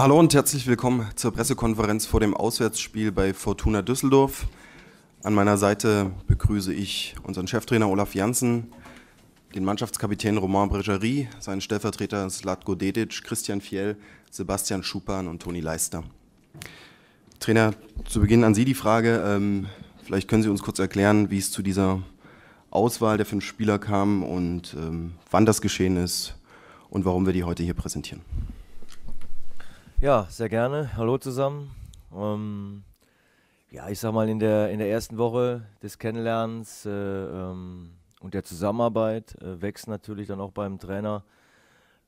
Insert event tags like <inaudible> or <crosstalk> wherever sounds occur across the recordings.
Hallo und herzlich willkommen zur Pressekonferenz vor dem Auswärtsspiel bei Fortuna Düsseldorf. An meiner Seite begrüße ich unseren Cheftrainer Olaf Janssen, den Mannschaftskapitän Romain Bregerie, seinen Stellvertreter Slatko Dedic, Christian Fiel, Sebastian Schupan und Toni Leister. Trainer, zu Beginn an Sie die Frage. Ähm, vielleicht können Sie uns kurz erklären, wie es zu dieser Auswahl der fünf Spieler kam und ähm, wann das geschehen ist und warum wir die heute hier präsentieren. Ja, sehr gerne. Hallo zusammen. Ähm, ja, ich sag mal, in der, in der ersten Woche des Kennenlernens äh, ähm, und der Zusammenarbeit äh, wächst natürlich dann auch beim Trainer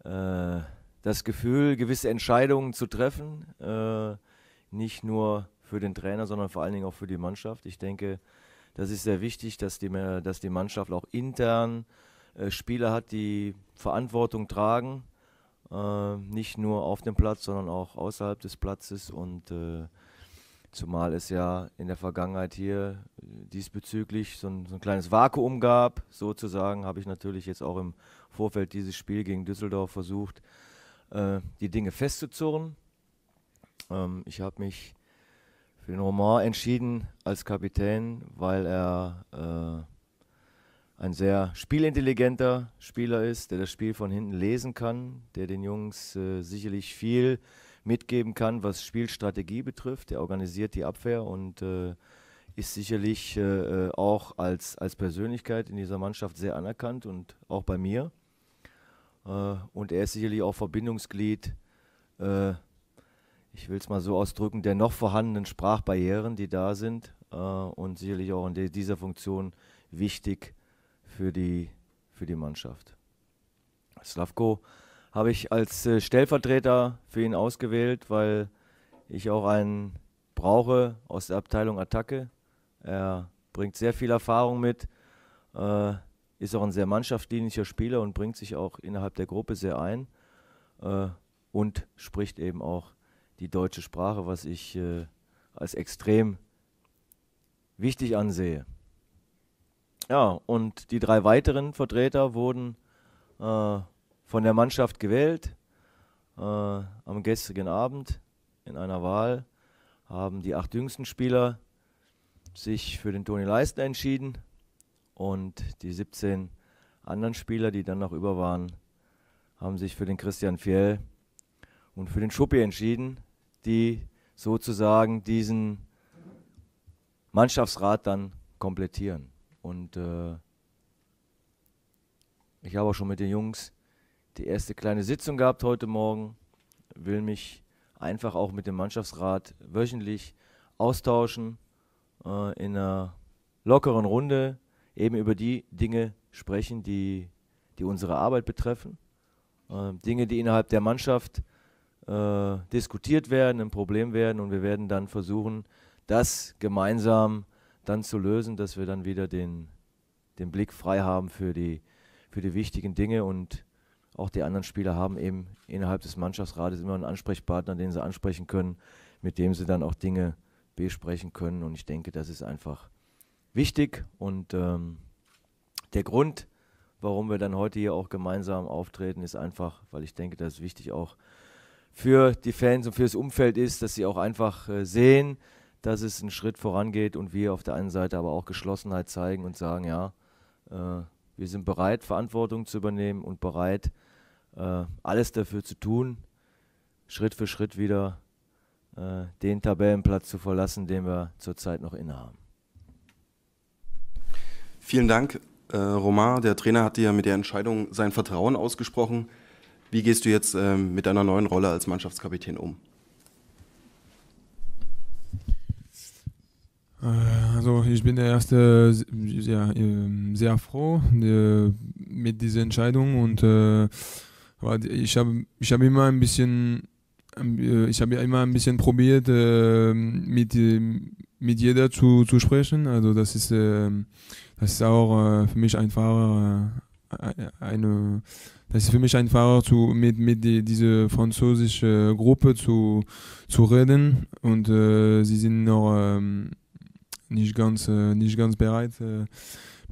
äh, das Gefühl, gewisse Entscheidungen zu treffen. Äh, nicht nur für den Trainer, sondern vor allen Dingen auch für die Mannschaft. Ich denke, das ist sehr wichtig, dass die, dass die Mannschaft auch intern äh, Spieler hat, die Verantwortung tragen äh, nicht nur auf dem Platz, sondern auch außerhalb des Platzes. Und äh, zumal es ja in der Vergangenheit hier äh, diesbezüglich so ein, so ein kleines Vakuum gab, sozusagen, habe ich natürlich jetzt auch im Vorfeld dieses Spiel gegen Düsseldorf versucht, äh, die Dinge festzuzurren. Ähm, ich habe mich für den Roman entschieden als Kapitän, weil er äh, ein sehr spielintelligenter Spieler ist, der das Spiel von hinten lesen kann, der den Jungs äh, sicherlich viel mitgeben kann, was Spielstrategie betrifft. Der organisiert die Abwehr und äh, ist sicherlich äh, äh auch als, als Persönlichkeit in dieser Mannschaft sehr anerkannt und auch bei mir. Äh, und er ist sicherlich auch Verbindungsglied, äh, ich will es mal so ausdrücken, der noch vorhandenen Sprachbarrieren, die da sind äh, und sicherlich auch in de- dieser Funktion wichtig ist für die, für die Mannschaft. Slavko habe ich als äh, Stellvertreter für ihn ausgewählt, weil ich auch einen brauche aus der Abteilung Attacke. Er bringt sehr viel Erfahrung mit, äh, ist auch ein sehr mannschaftsdienlicher Spieler und bringt sich auch innerhalb der Gruppe sehr ein äh, und spricht eben auch die deutsche Sprache, was ich äh, als extrem wichtig ansehe. Ja, und die drei weiteren Vertreter wurden äh, von der Mannschaft gewählt. Äh, am gestrigen Abend in einer Wahl haben die acht jüngsten Spieler sich für den Toni Leisten entschieden und die 17 anderen Spieler, die dann noch über waren, haben sich für den Christian Fjell und für den Schuppi entschieden, die sozusagen diesen Mannschaftsrat dann komplettieren. Und äh, ich habe auch schon mit den Jungs die erste kleine Sitzung gehabt heute Morgen. Will mich einfach auch mit dem Mannschaftsrat wöchentlich austauschen äh, in einer lockeren Runde, eben über die Dinge sprechen, die, die unsere Arbeit betreffen. Äh, Dinge, die innerhalb der Mannschaft äh, diskutiert werden, ein Problem werden und wir werden dann versuchen, das gemeinsam zu dann zu lösen, dass wir dann wieder den, den Blick frei haben für die, für die wichtigen Dinge und auch die anderen Spieler haben eben innerhalb des Mannschaftsrates immer einen Ansprechpartner, den sie ansprechen können, mit dem sie dann auch Dinge besprechen können. Und ich denke, das ist einfach wichtig und ähm, der Grund, warum wir dann heute hier auch gemeinsam auftreten, ist einfach, weil ich denke, dass es wichtig auch für die Fans und für das Umfeld ist, dass sie auch einfach äh, sehen, dass es einen Schritt vorangeht und wir auf der einen Seite aber auch Geschlossenheit zeigen und sagen, ja, äh, wir sind bereit, Verantwortung zu übernehmen und bereit, äh, alles dafür zu tun, Schritt für Schritt wieder äh, den Tabellenplatz zu verlassen, den wir zurzeit noch innehaben. Vielen Dank, äh, Romain. Der Trainer hat dir mit der Entscheidung sein Vertrauen ausgesprochen. Wie gehst du jetzt ähm, mit deiner neuen Rolle als Mannschaftskapitän um? Äh, also ich bin der erste sehr, ähm, sehr froh äh, mit dieser Entscheidung und äh, ich habe ich hab immer ein bisschen ich habe immer ein bisschen ähm, probiert mit mit jeder zu, zu sprechen also das ist das ist auch für mich einfacher eine das ist für mich einfacher zu mit mit die, diese französische Gruppe zu zu reden und sie sind noch ähm, nicht ganz, äh, nicht ganz bereit, äh,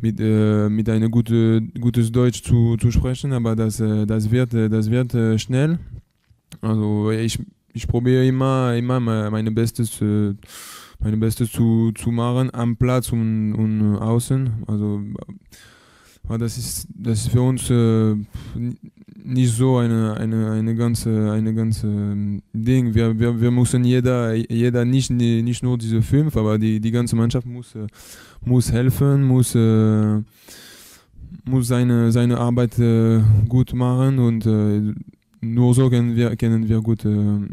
mit, äh, mit einem gute, gutes Deutsch zu, zu sprechen, aber das, das wird, das wird schnell. Also ich, ich probiere immer, immer meine Bestes, mein Bestes zu, zu machen, am Platz und, und außen. Also das ist, das ist für uns nicht so eine, eine, eine ganze, eine ganze ähm, Ding. Wir, wir, wir müssen jeder, jeder nicht, nicht nur diese fünf, aber die, die ganze Mannschaft muss, äh, muss helfen, muss, äh, muss seine, seine Arbeit äh, gut machen und nur so können wir, können wir gut,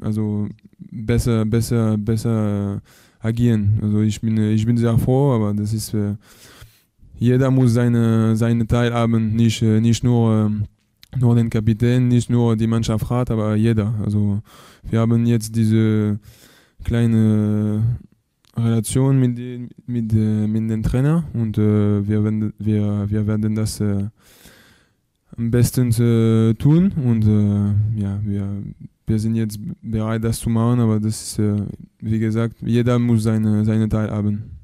also besser, besser, besser agieren. Also ich bin, ich bin sehr froh, aber das ist, jeder muss seine, seinen Teil haben, nicht, nicht nur ähm, nur den Kapitän, nicht nur die Mannschaft hat, aber jeder. Also wir haben jetzt diese kleine Relation mit, den, mit, äh, mit dem Trainer und äh, wir, werden, wir, wir werden das äh, am besten äh, tun und äh, ja, wir, wir sind jetzt bereit, das zu machen, aber das ist, äh, wie gesagt, jeder muss seine, seine Teil haben.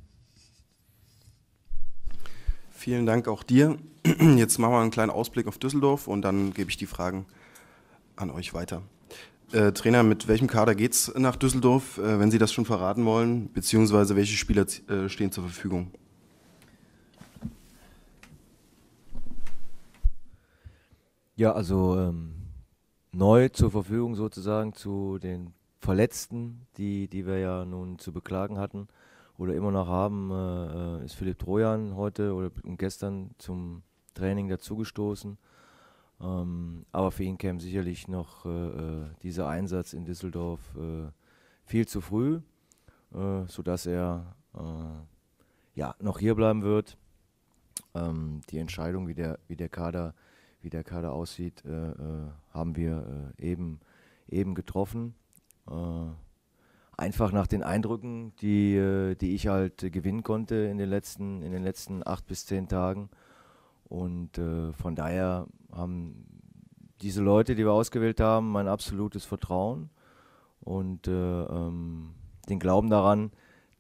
Vielen Dank auch dir. <clears throat> Jetzt machen wir einen kleinen Ausblick auf Düsseldorf und dann gebe ich die Fragen an euch weiter. Äh, Trainer, mit welchem Kader geht es nach Düsseldorf, äh, wenn Sie das schon verraten wollen, beziehungsweise welche Spieler äh, stehen zur Verfügung? Ja, also ähm, neu zur Verfügung sozusagen zu den Verletzten, die, die wir ja nun zu beklagen hatten oder immer noch haben, äh, äh, ist Philipp Trojan heute oder gestern zum Training dazugestoßen. Ähm, aber für ihn käme sicherlich noch äh, äh dieser Einsatz in Düsseldorf äh, viel zu früh, äh, sodass er äh, ja, noch hier bleiben wird. Ähm, die Entscheidung, wie der, wie der, Kader, wie der Kader aussieht, haben wir eben, eben getroffen einfach nach den Eindrücken, die, äh, die ich halt gewinnen konnte in den letzten, in den letzten acht bis zehn Tagen. Und äh, von daher haben diese Leute, die wir ausgewählt haben, mein absolutes Vertrauen und äh, ähm, den Glauben daran,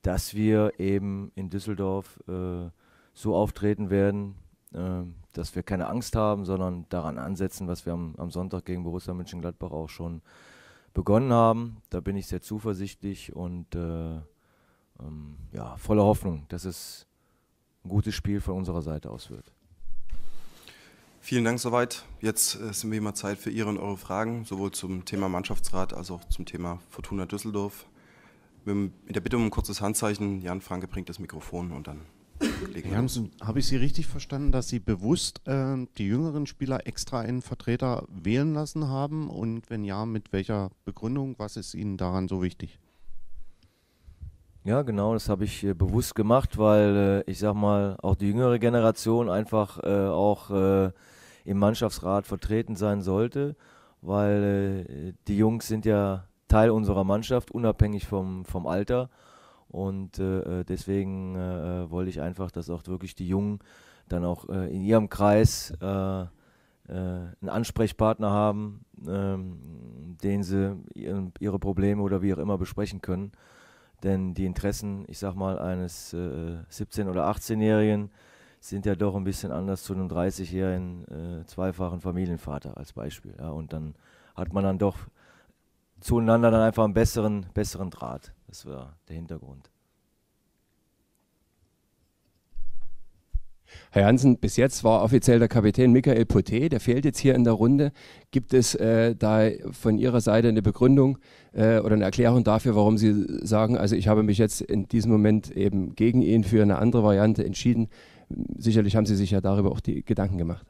dass wir eben in Düsseldorf äh, so auftreten werden, äh, dass wir keine Angst haben, sondern daran ansetzen, was wir am, am Sonntag gegen Borussia Mönchengladbach auch schon äh, begonnen haben. Da bin ich sehr zuversichtlich und äh, ähm, ja, voller Hoffnung, dass es ein gutes Spiel von unserer Seite aus wird. Vielen Dank soweit. Jetzt äh, sind wir immer Zeit für Ihre und eure Fragen, sowohl zum Thema Mannschaftsrat als auch zum Thema Fortuna Düsseldorf. Mit der Bitte um ein kurzes Handzeichen, Jan Franke bringt das Mikrofon und dann Herr habe ich Sie richtig verstanden, dass Sie bewusst äh, die jüngeren Spieler extra einen Vertreter wählen lassen haben? Und wenn ja, mit welcher Begründung? Was ist Ihnen daran so wichtig? Ja, genau, das habe ich äh, bewusst gemacht, weil äh, ich sag mal, auch die jüngere Generation einfach äh, auch äh, im Mannschaftsrat vertreten sein sollte, weil äh, die Jungs sind ja Teil unserer Mannschaft, unabhängig vom, vom Alter. Und äh, äh deswegen äh, äh, wollte ich einfach, dass auch wirklich die Jungen dann auch äh, in ihrem Kreis äh, einen Ansprechpartner haben, ähm, den sie ihren, ihre Probleme oder wie auch immer besprechen können. Denn die Interessen, ich sag mal, eines 17- oder 18-Jährigen sind ja doch ein bisschen anders zu einem 30-jährigen zweifachen Familienvater als Beispiel. Ja? Und dann hat man dann doch zueinander dann einfach einen besseren, besseren Draht. Das war der Hintergrund. Herr Jansen, bis jetzt war offiziell der Kapitän Michael Poté, der fehlt jetzt hier in der Runde. Gibt es äh, da von Ihrer Seite eine Begründung äh, oder eine Erklärung dafür, warum Sie sagen, also ich habe mich jetzt in diesem Moment eben gegen ihn für eine andere Variante entschieden? Sicherlich haben Sie sich ja darüber auch die Gedanken gemacht.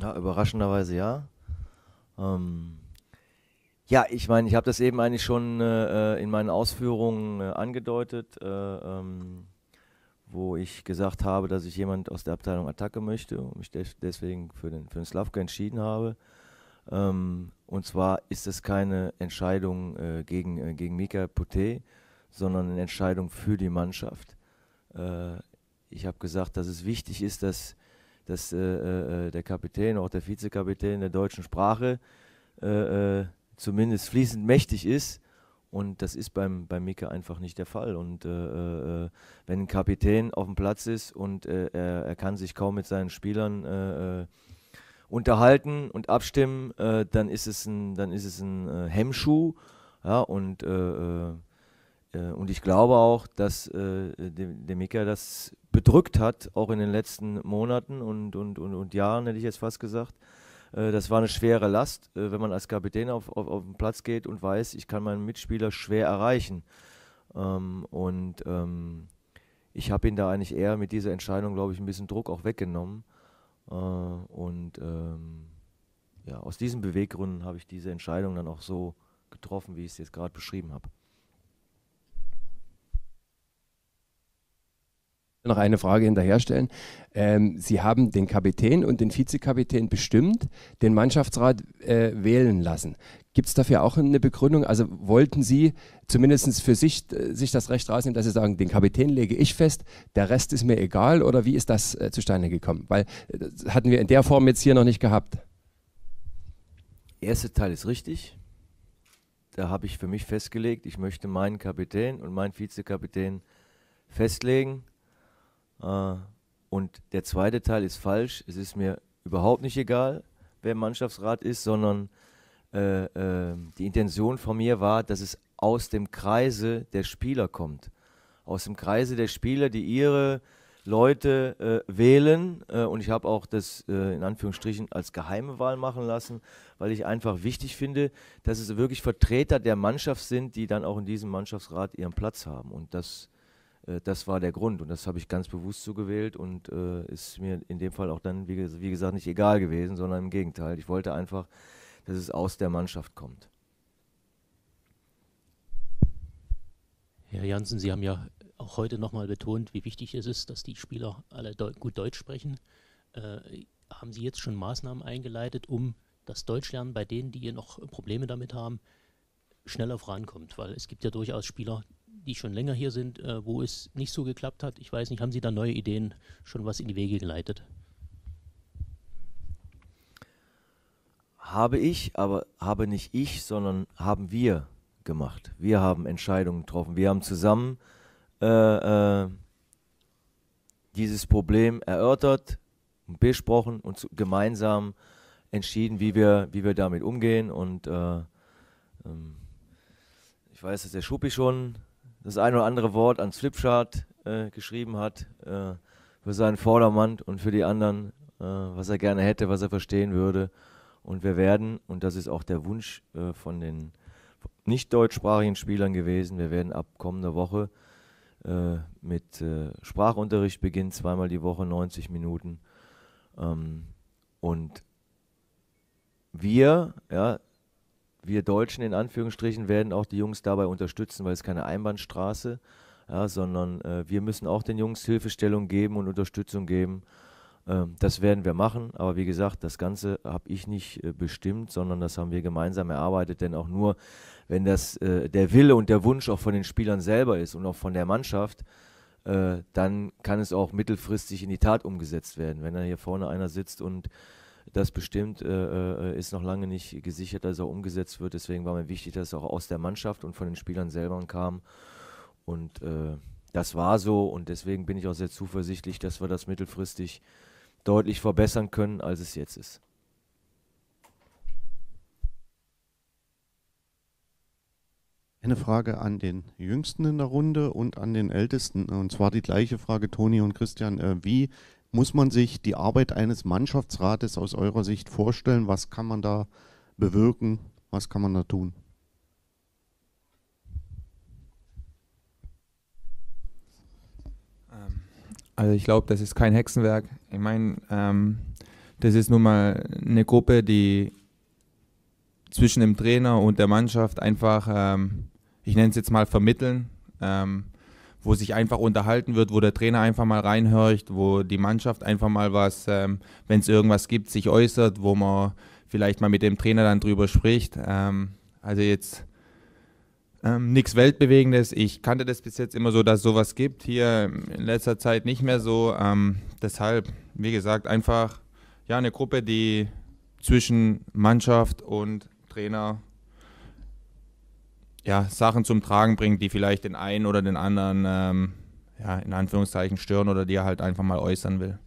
Ja, überraschenderweise ja. Ähm, ja, ich meine, ich habe das eben eigentlich schon äh, äh, in meinen Ausführungen äh, angedeutet, äh, ähm, wo ich gesagt habe, dass ich jemand aus der Abteilung Attacke möchte und mich de deswegen für den, für den Slavka entschieden habe. Ähm, und zwar ist es keine Entscheidung äh, gegen, äh, gegen Mika Pute, sondern eine Entscheidung für die Mannschaft. ich habe gesagt, dass es wichtig ist, dass, dass der Kapitän, auch der Vizekapitän der deutschen Sprache, zumindest fließend mächtig ist. Und das ist beim, beim Mika einfach nicht der Fall. Und äh, äh, wenn ein Kapitän auf dem Platz ist und äh, er, er, kann sich kaum mit seinen Spielern äh, äh, unterhalten und abstimmen, dann ist es ein, dann ist es ein Hemmschuh. Ja, und, und ich glaube auch, dass der Mika das bedrückt hat, auch in den letzten Monaten und, und, und, und Jahren, hätte ich jetzt fast gesagt. Äh, das war eine schwere Last, äh, wenn man als Kapitän auf, auf, auf den Platz geht und weiß, ich kann meinen Mitspieler schwer erreichen. Ähm, und ähm, ich habe ihn da eigentlich eher mit dieser Entscheidung, glaube ich, ein bisschen Druck auch weggenommen. Äh, und ähm, ja, aus diesen Beweggründen habe ich diese Entscheidung dann auch so getroffen, wie ich es jetzt gerade beschrieben habe. noch eine Frage hinterherstellen. Ähm, Sie haben den Kapitän und den Vizekapitän bestimmt, den Mannschaftsrat äh, wählen lassen. Gibt es dafür auch eine Begründung? Also wollten Sie zumindest für sich, äh, sich das Recht rausnehmen, dass Sie sagen, den Kapitän lege ich fest, der Rest ist mir egal oder wie ist das äh, zustande gekommen? Weil äh, das hatten wir in der Form jetzt hier noch nicht gehabt. Erster Teil ist richtig. Da habe ich für mich festgelegt, ich möchte meinen Kapitän und meinen Vizekapitän festlegen äh, und der zweite Teil ist falsch. Es ist mir überhaupt nicht egal, wer Mannschaftsrat ist, sondern äh, äh, die Intention von mir war, dass es aus dem Kreise der Spieler kommt. Aus dem Kreise der Spieler, die ihre Leute äh, wählen. Äh, und ich habe auch das äh, in Anführungsstrichen als geheime Wahl machen lassen, weil ich einfach wichtig finde, dass es wirklich Vertreter der Mannschaft sind, die dann auch in diesem Mannschaftsrat ihren Platz haben. Und das äh, das war der Grund und das habe ich ganz bewusst so gewählt und äh, ist mir in dem Fall auch dann, wie, wie, gesagt, nicht egal gewesen, sondern im Gegenteil. Ich wollte einfach, dass es aus der Mannschaft kommt. Herr Janssen, Sie haben ja auch heute nochmal betont, wie wichtig es ist, dass die Spieler alle Deu gut Deutsch sprechen. Äh, haben Sie jetzt schon Maßnahmen eingeleitet, um das Deutschlernen bei denen, die hier noch Probleme damit haben, äh, schneller vorankommt, weil es gibt ja durchaus Spieler, die schon länger hier sind, äh, wo es nicht so geklappt hat. Ich weiß nicht, haben Sie da neue Ideen schon was in die Wege geleitet? Habe ich, aber habe nicht ich, sondern haben wir gemacht. Wir haben Entscheidungen getroffen. Wir haben zusammen äh, äh, dieses Problem erörtert, besprochen und zu, gemeinsam entschieden, wie wir, wie wir damit umgehen und äh, ähm, ich weiß, dass der Schuppi schon das ein oder andere Wort ans Flipchart äh, geschrieben hat äh, für seinen Vordermann und für die anderen, äh, was er gerne hätte, was er verstehen würde. Und wir werden, und das ist auch der Wunsch äh, von den nicht deutschsprachigen Spielern gewesen, wir werden ab kommender Woche äh, mit äh, Sprachunterricht beginnen, zweimal die Woche 90 Minuten. Ähm, und wir, ja, wir Deutschen in Anführungsstrichen werden auch die Jungs dabei unterstützen, weil es keine Einbahnstraße, ja, sondern äh, wir müssen auch den Jungs Hilfestellung geben und Unterstützung geben. Ähm, das werden wir machen, aber wie gesagt, das Ganze habe ich nicht äh, bestimmt, sondern das haben wir gemeinsam erarbeitet, denn auch nur, wenn das äh, der Wille und der Wunsch auch von den Spielern selber ist und auch von der Mannschaft, äh, dann kann es auch mittelfristig in die Tat umgesetzt werden. Wenn da hier vorne einer sitzt und das bestimmt, äh, äh, ist noch lange nicht gesichert, dass er umgesetzt wird. Deswegen war mir wichtig, dass es auch aus der Mannschaft und von den Spielern selber kam. Und äh, das war so und deswegen bin ich auch sehr zuversichtlich, dass wir das mittelfristig deutlich verbessern können, als es jetzt ist. Eine Frage an den Jüngsten in der Runde und an den Ältesten. Und zwar die gleiche Frage, Toni und Christian. Äh, wie muss man sich die Arbeit eines Mannschaftsrates aus eurer Sicht vorstellen? Was kann man da bewirken? Was kann man da tun? Ähm, also ich glaube, das ist kein Hexenwerk. Ich meine, ähm, das ist nun mal eine Gruppe, die zwischen dem Trainer und der Mannschaft einfach, ähm, ich nenne es jetzt mal vermitteln, ähm, wo sich einfach unterhalten wird, wo der Trainer einfach mal reinhört, wo die Mannschaft einfach mal was, ähm, wenn es irgendwas gibt, sich äußert, wo man vielleicht mal mit dem Trainer dann drüber spricht. Ähm, also jetzt ähm, nichts Weltbewegendes. Ich kannte das bis jetzt immer so, dass sowas gibt. Hier in letzter Zeit nicht mehr so. Ähm, deshalb, wie gesagt, einfach ja eine Gruppe, die zwischen Mannschaft und Trainer ja, Sachen zum Tragen bringt, die vielleicht den einen oder den anderen, ähm, ja, in Anführungszeichen stören oder die er halt einfach mal äußern will.